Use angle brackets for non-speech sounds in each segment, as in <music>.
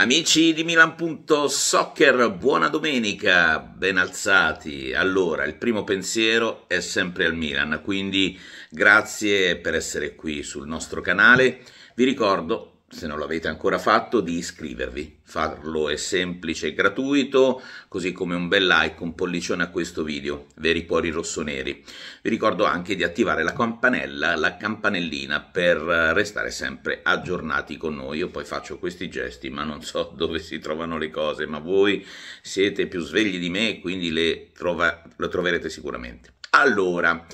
Amici di Milan.soccer, buona domenica, ben alzati. Allora, il primo pensiero è sempre al Milan, quindi grazie per essere qui sul nostro canale. Vi ricordo se non l'avete ancora fatto, di iscrivervi. Farlo è semplice e gratuito, così come un bel like, un pollicione a questo video, veri cuori rossoneri. Vi ricordo anche di attivare la campanella, la campanellina, per eh, restare sempre aggiornati con noi. Io poi faccio questi gesti, ma non so <laughs> dove si trovano le cose, ma voi siete più svegli di me, quindi le, trova- le troverete sicuramente. Allora...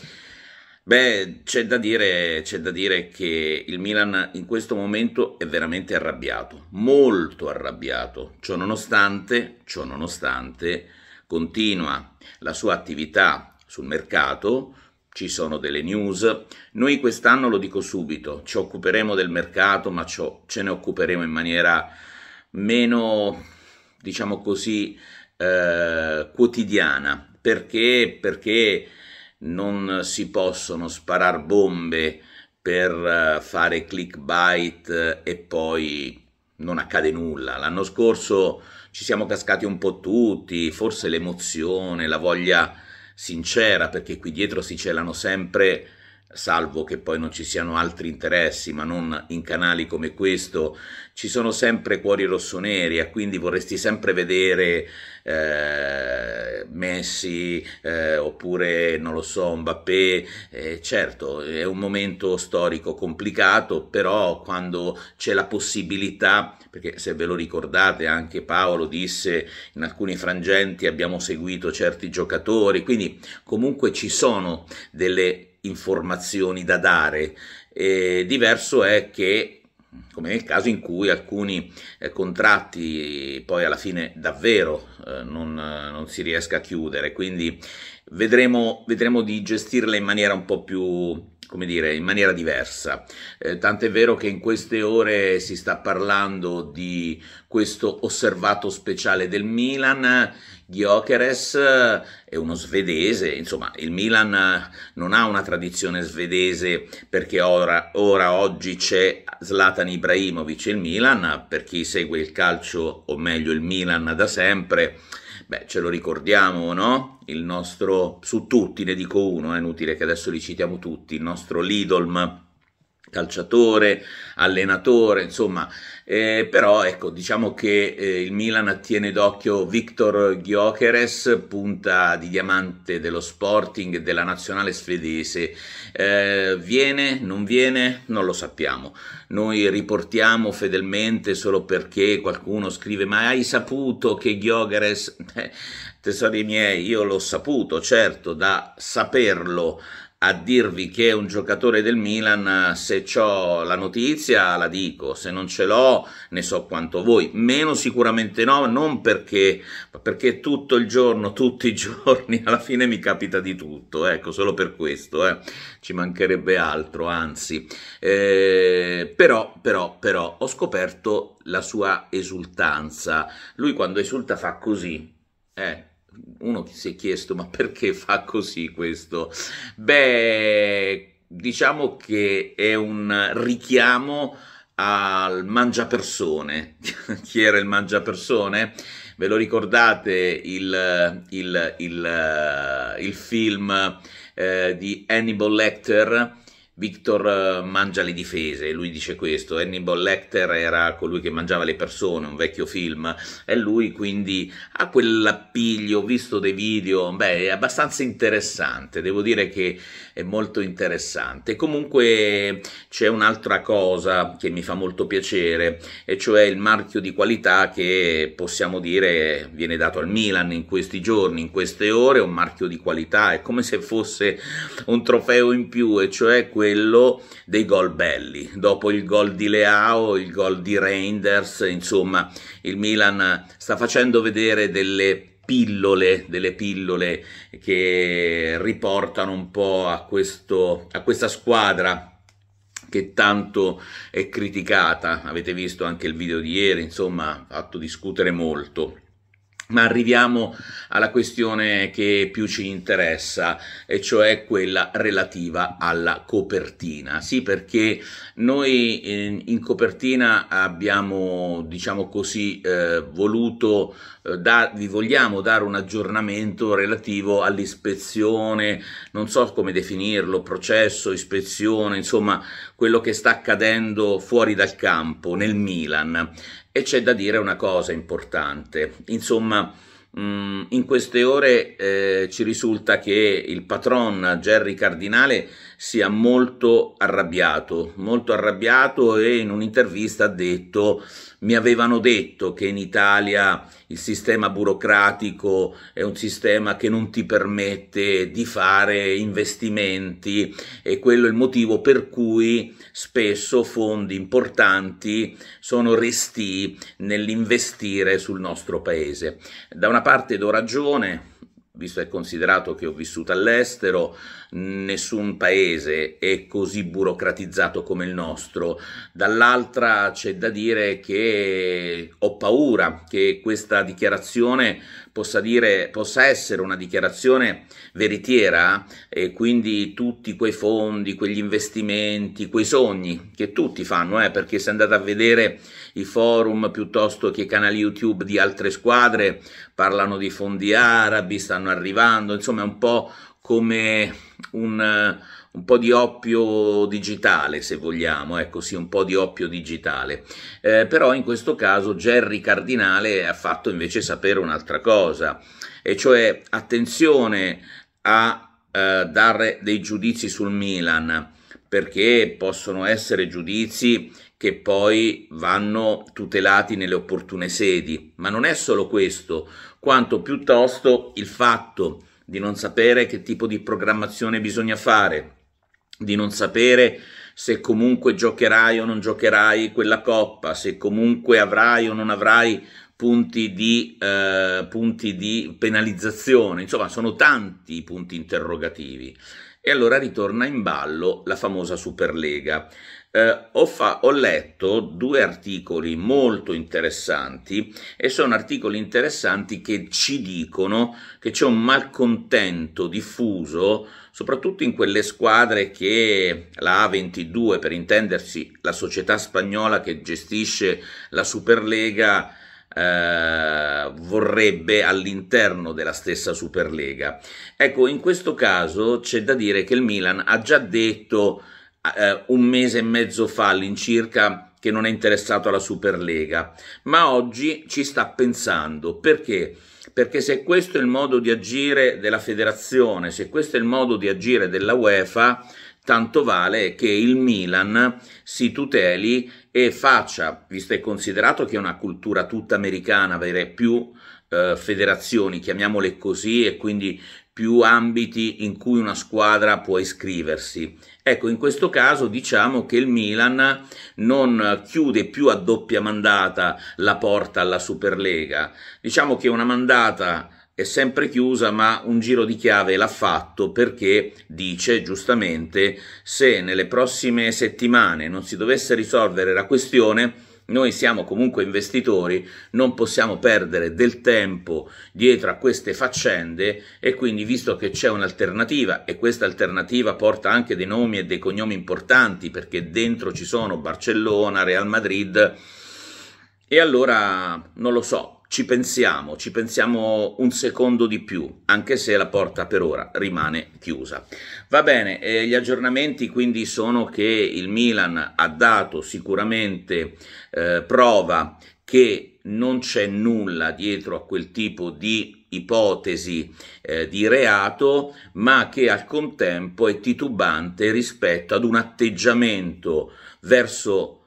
Beh, c'è da, dire, c'è da, dire, che il Milan in questo momento è veramente arrabbiato, molto arrabbiato. Ciò nonostante, ciò nonostante continua la sua attività sul mercato, ci sono delle news. Noi quest'anno, lo dico subito, ci occuperemo del mercato, ma ce ne occuperemo in maniera meno, diciamo così, eh, quotidiana. Perché? Perché non si possono sparare bombe per eh, fare clickbait eh, e poi non accade nulla. L'anno scorso ci siamo cascati un po' tutti, forse l'emozione, la voglia sincera, perché qui dietro si celano sempre salvo che poi non ci siano altri interessi, ma non in canali come questo, ci sono sempre cuori rossoneri e quindi vorresti sempre vedere eh, Messi eh, oppure, non lo so, Mbappé. Eh, certo, è un momento storico complicato, però quando c'è la possibilità, perché se ve lo ricordate anche Paolo disse in alcuni frangenti abbiamo seguito certi giocatori, quindi comunque ci sono delle informazioni da dare. Eh, diverso è che come nel caso in cui alcuni eh, contratti poi alla fine davvero eh, non, non, si riesca a chiudere, quindi vedremo, vedremo di gestirla in maniera un po' più come dire, in maniera diversa. Eh, tant'è vero che in queste ore si sta parlando di questo osservato speciale del Milan, Giocheres eh, è uno svedese, insomma il Milan eh, non ha una tradizione svedese perché ora, ora oggi c'è Zlatan Ibrahimovic e il Milan, per chi segue il calcio o meglio il Milan da sempre, Beh, ce lo ricordiamo, no? Il nostro, su tutti ne dico uno, è inutile che adesso li citiamo tutti, il nostro Lidolm calciatore, allenatore, insomma, eh, però ecco, diciamo che eh, il Milan attiene d'occhio Victor Gyokeres, punta di diamante dello Sporting della nazionale svedese. Eh, viene, non viene, non lo sappiamo. Noi riportiamo fedelmente solo perché qualcuno scrive "Ma hai saputo che Gyokeres <laughs> eh, Tesori miei, io l'ho saputo, certo, da saperlo a dirvi che è un giocatore del Milan, se ho la notizia la dico, se non ce l'ho ne so quanto voi, meno sicuramente no, non perché, perché tutto il giorno, tutti i giorni, alla fine mi capita di tutto, ecco, solo per questo, eh. ci mancherebbe altro, anzi, eh, però, però, però, ho scoperto la sua esultanza, lui quando esulta fa così, eh, uno si è chiesto ma perché fa così questo? Beh, diciamo che è un richiamo al mangiapersone. <laughs> Chi era il mangiapersone? Ve lo ricordate il, il, il, eh, il film eh, di Hannibal Lecter? Victor eh, mangia le difese, lui dice questo, Hannibal Lecter era colui che mangiava le persone, un vecchio film, e lui quindi ha quell'appiglio, ho visto dei video, beh è abbastanza interessante, devo dire che è molto interessante. Comunque c'è un'altra cosa che mi fa molto piacere, e cioè il marchio di qualità che possiamo dire viene dato al Milan in questi giorni, in queste ore, un marchio di qualità, è come se fosse un trofeo in più, e cioè quello quello dei gol belli. Dopo il gol di Leao, il gol di Reinders, insomma, il Milan sta facendo vedere delle pillole, delle pillole che riportano un po' a, questo, a questa squadra che tanto è criticata. Avete visto anche il video di ieri, insomma, ha fatto discutere molto. Ma arriviamo alla questione che più ci interessa, e cioè quella relativa alla copertina. Sì, perché noi in, eh, in copertina abbiamo, diciamo così, eh, voluto, eh, da, vi vogliamo dare un aggiornamento relativo all'ispezione, non so come definirlo, processo, ispezione, insomma, quello che sta accadendo fuori dal campo, nel Milan. E c'è da dire una cosa importante, insomma mm, in queste ore eh, ci risulta che il patron Gerry Cardinale sia molto arrabbiato, molto arrabbiato e in un'intervista ha detto mi avevano detto che in Italia il sistema burocratico è un sistema che non ti permette di fare investimenti e quello è il motivo per cui spesso fondi importanti sono resti nell'investire sul nostro paese. Da una parte do ragione, visto e considerato che ho vissuto all'estero, nessun paese è così burocratizzato come il nostro. Dall'altra c'è da dire che ho paura che questa dichiarazione possa, dire, possa essere una dichiarazione veritiera e quindi tutti quei fondi, quegli investimenti, quei sogni che tutti fanno, eh, perché se andate a vedere i forum piuttosto che i canali YouTube di altre squadre, parlano di fondi arabi, stanno stanno arrivando, insomma è un po' come un, un po' di oppio digitale, se vogliamo, ecco sì, un po' di oppio digitale. Eh, però in questo caso Gerry Cardinale ha fatto invece sapere un'altra cosa, e cioè attenzione a eh, dare dei giudizi sul Milan, perché possono essere giudizi che poi vanno tutelati nelle opportune sedi, ma non è solo questo, quanto piuttosto il fatto di non sapere che tipo di programmazione bisogna fare, di non sapere se comunque giocherai o non giocherai quella coppa, se comunque avrai o non avrai punti di, eh, punti di penalizzazione, insomma sono tanti i punti interrogativi. E allora ritorna in ballo la famosa Superlega eh, ho, fa- ho, letto due articoli molto interessanti e sono articoli interessanti che ci dicono che c'è un malcontento diffuso soprattutto in quelle squadre che la A22 per intendersi la società spagnola che gestisce la Superlega eh, vorrebbe all'interno della stessa Superlega. Ecco, in questo caso c'è da dire che il Milan ha già detto eh, un mese e mezzo fa all'incirca che non è interessato alla Superlega, ma oggi ci sta pensando perché? Perché se questo è il modo di agire della federazione, se questo è il modo di agire della UEFA, tanto vale che il Milan si tuteli e faccia, visto e considerato che è una cultura tutta americana, avere più eh, federazioni, chiamiamole così, e quindi più ambiti in cui una squadra può iscriversi. Ecco, in questo caso diciamo che il Milan non chiude più a doppia mandata la porta alla Superlega. Diciamo che una mandata è sempre chiusa, ma un giro di chiave l'ha fatto perché dice giustamente se nelle prossime settimane non si dovesse risolvere la questione noi siamo comunque investitori, non possiamo perdere del tempo dietro a queste faccende e quindi visto che c'è un'alternativa e questa alternativa porta anche dei nomi e dei cognomi importanti perché dentro ci sono Barcellona, Real Madrid e allora non lo so, ci pensiamo, ci pensiamo un secondo di più, anche se la porta per ora rimane chiusa. Va bene, eh, gli aggiornamenti quindi sono che il Milan ha dato sicuramente eh, prova che non c'è nulla dietro a quel tipo di ipotesi eh, di reato, ma che al contempo è titubante rispetto ad un atteggiamento verso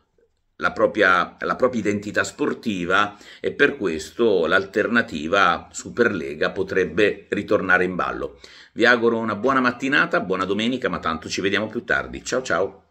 la propria, la propria, identità sportiva e per questo l'alternativa Superlega potrebbe ritornare in ballo. Vi auguro una buona mattinata, buona domenica, ma tanto ci vediamo più tardi. Ciao ciao!